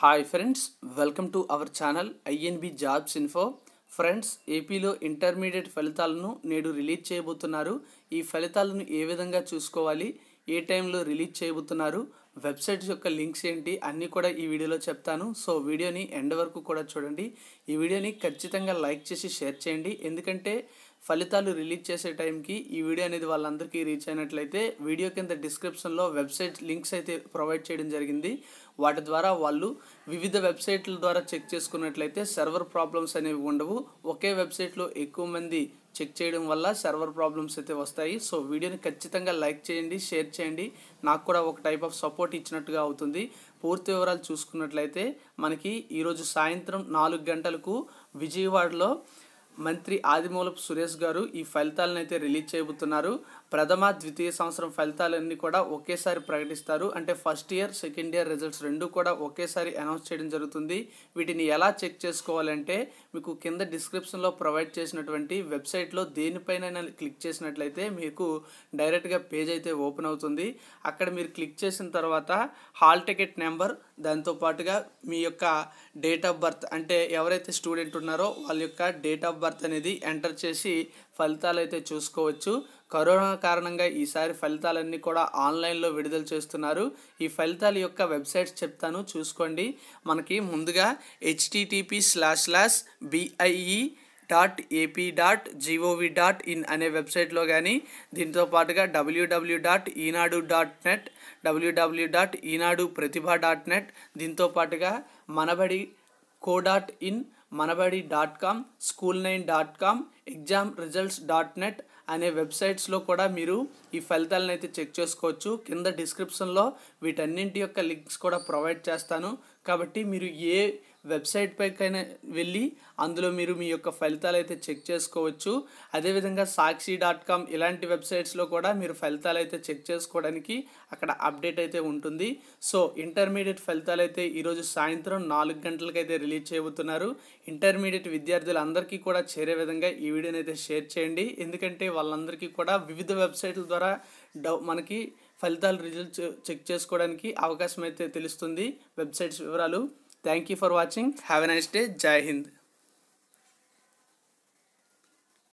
hi friends welcome to our channel I N B jobs info friends ఏపీలో intermediate ఫలితాలను నేడు release చేయబోతున్నారు ఈ ఫలితాలను ఏ విధంగా చూసుకోవాలి ఏ టైంలో రిలీజ్ చేయబోతున్నారు వెబ్సైట్స్ యొక్క లింక్స్ ఏంటి అన్నీ కూడా ఈ వీడియోలో చెప్తాను సో వీడియోని ఎండ్ వరకు కూడా చూడండి ఈ వీడియోని ఖచ్చితంగా లైక్ చేసి షేర్ చేయండి ఎందుకంటే ఫలితాలు రిలీజ్ చేసే టైంకి ఈ వీడియో అనేది వాళ్ళందరికీ రీచ్ అయినట్లయితే వీడియో కింద డిస్క్రిప్షన్లో వెబ్సైట్ లింక్స్ అయితే ప్రొవైడ్ చేయడం జరిగింది వాటి ద్వారా వాళ్ళు వివిధ వెబ్సైట్ల ద్వారా చెక్ చేసుకున్నట్లయితే సర్వర్ ప్రాబ్లమ్స్ అనేవి ఉండవు ఒకే వెబ్సైట్లో ఎక్కువ మంది చెక్ చేయడం వల్ల సర్వర్ ప్రాబ్లమ్స్ అయితే వస్తాయి సో వీడియోని ఖచ్చితంగా లైక్ చేయండి షేర్ చేయండి నాకు కూడా ఒక టైప్ ఆఫ్ సపోర్ట్ ఇచ్చినట్టుగా అవుతుంది పూర్తి వివరాలు చూసుకున్నట్లయితే మనకి ఈరోజు సాయంత్రం నాలుగు గంటలకు విజయవాడలో మంత్రి ఆదిమూలపు సురేష్ గారు ఈ ఫలితాలను అయితే రిలీజ్ చేయబోతున్నారు ప్రథమ ద్వితీయ సంవత్సరం ఫలితాలన్నీ కూడా ఒకేసారి ప్రకటిస్తారు అంటే first year second year results రెండు కూడా ఒకేసారి అనౌన్స్ చేయడం జరుగుతుంది వీటిని ఎలా చెక్ చేసుకోవాలంటే మీకు కింద డిస్క్రిప్షన్లో ప్రొవైడ్ చేసినటువంటి వెబ్సైట్లో దేనిపైన క్లిక్ చేసినట్లయితే మీకు డైరెక్ట్గా పేజ్ అయితే ఓపెన్ అవుతుంది అక్కడ మీరు క్లిక్ చేసిన తర్వాత హాల్ టికెట్ నెంబర్ దాంతోపాటుగా మీ యొక్క డేట్ ఆఫ్ బర్త్ అంటే ఎవరైతే స్టూడెంట్ ఉన్నారో వాళ్ళ యొక్క డేట్ ఆఫ్ బర్త్ అనేది ఎంటర్ చేసి ఫలితాలు అయితే చూసుకోవచ్చు కరోనా కారణంగా ఈసారి ఫలితాలన్నీ కూడా ఆన్లైన్లో విడుదల చేస్తున్నారు ఈ ఫలితాల యొక్క వెబ్సైట్స్ చెప్తాను చూసుకోండి మనకి ముందుగా HTTP slash slash BIE dot AP dot G O V dot in అనే వెబ్సైట్లో కానీ దీంతో పాటుగా W W W dot Eenadu dot net W W W dot Eenadu Pratibha dot net దీంతో పాటుగా Manabadi co dot in Manabadi dot com school nine dot com exam results dot net అనే వెబ్సైట్స్లో కూడా మీరు ఈ ఫలితాలను అయితే చెక్ చేసుకోవచ్చు కింద డిస్క్రిప్షన్లో వీటన్నింటి యొక్క లింక్స్ కూడా ప్రొవైడ్ చేస్తాను కాబట్టి మీరు ఏ వెబ్సైట్ పైకైనా వెళ్ళి అందులో మీరు మీ యొక్క ఫలితాలు అయితే చెక్ చేసుకోవచ్చు అదేవిధంగా సాక్షి డాట్ కామ్ ఇలాంటి వెబ్సైట్స్లో కూడా మీరు ఫలితాలు అయితే చెక్ చేసుకోవడానికి అక్కడ అప్డేట్ అయితే ఉంటుంది సో ఇంటర్మీడియట్ ఫలితాలు అయితే ఈరోజు సాయంత్రం నాలుగు గంటలకైతే రిలీజ్ చేయబోతున్నారు ఇంటర్మీడియట్ విద్యార్థులందరికీ కూడా చేరే విధంగా ఈ వీడియోని అయితే షేర్ చేయండి ఎందుకంటే వాళ్ళందరికీ కూడా వివిధ వెబ్సైట్ల ద్వారా మనకి ఫలితాలు రిజల్ట్స్ చెక్ చేసుకోవడానికి అవకాశం అయితే తెలుస్తుంది వెబ్సైట్స్ వివరాలు thank you for watching have a nice day జై హింద్